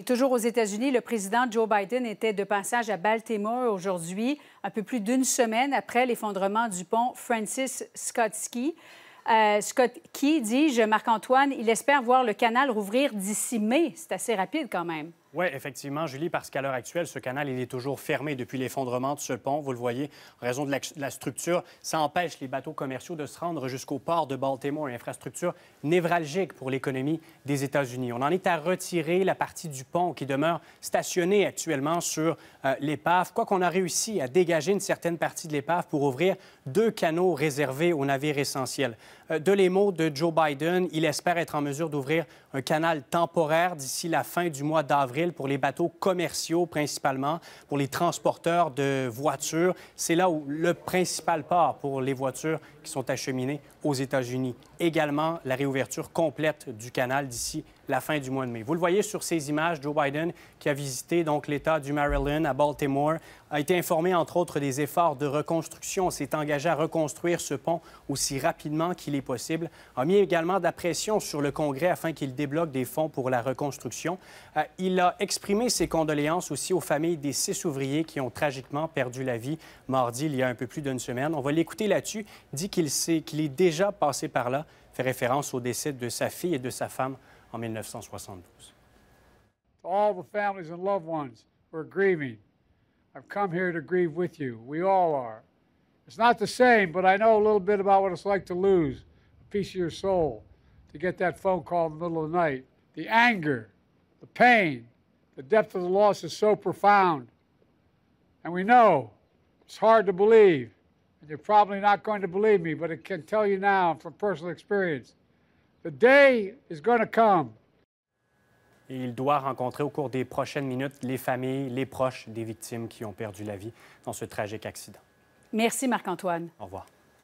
Et toujours aux États-Unis, le président Joe Biden était de passage à Baltimore aujourd'hui, un peu plus d'une semaine après l'effondrement du pont Francis Scott Key. Euh, Scott Key, dis-je, Marc-Antoine, il espère voir le canal rouvrir d'ici mai. C'est assez rapide quand même. Oui, effectivement, Julie, parce qu'à l'heure actuelle, ce canal, il est toujours fermé depuis l'effondrement de ce pont. Vous le voyez, en raison de la, structure, ça empêche les bateaux commerciaux de se rendre jusqu'au port de Baltimore, une infrastructure névralgique pour l'économie des États-Unis. On en est à retirer la partie du pont qui demeure stationnée actuellement sur euh, l'épave. l'épave, qu'on a réussi à dégager une certaine partie de l'épave pour ouvrir deux canaux réservés aux navires essentiels. Euh, de les mots de Joe Biden, il espère être en mesure d'ouvrir un canal temporaire d'ici la fin du mois d'avril pour les bateaux commerciaux principalement, pour les transporteurs de voitures. C'est là où le principal port pour les voitures qui sont acheminées aux États-Unis. Également, la réouverture complète du canal d'ici la fin du mois de mai. Vous le voyez sur ces images, Joe Biden, qui a visité donc l'État du Maryland à Baltimore, a été informé, entre autres, des efforts de reconstruction, s'est engagé à reconstruire ce pont aussi rapidement qu'il est possible, a mis également de la pression sur le Congrès afin qu'il débloque des fonds pour la reconstruction. Euh, il a exprimé ses condoléances aussi aux familles des six ouvriers qui ont tragiquement perdu la vie mardi, il y a un peu plus d'une semaine. On va l'écouter là-dessus, dit qu'il qu'il est déjà passé par là, fait référence au décès de sa fille et de sa femme en 1972. To all the families and loved ones who are grieving, I've come here to grieve with you. We all are. It's not the same, but I know a little bit about what it's like to lose a piece of your soul, to get that phone call in the middle of the night. The anger, the pain, the depth of the loss is so profound. And we know it's hard to believe. And you're probably not going to believe me, but I can tell you now from personal experience il doit rencontrer au cours des prochaines minutes les familles, les proches des victimes qui ont perdu la vie dans ce tragique accident. Merci Marc-Antoine. Au revoir.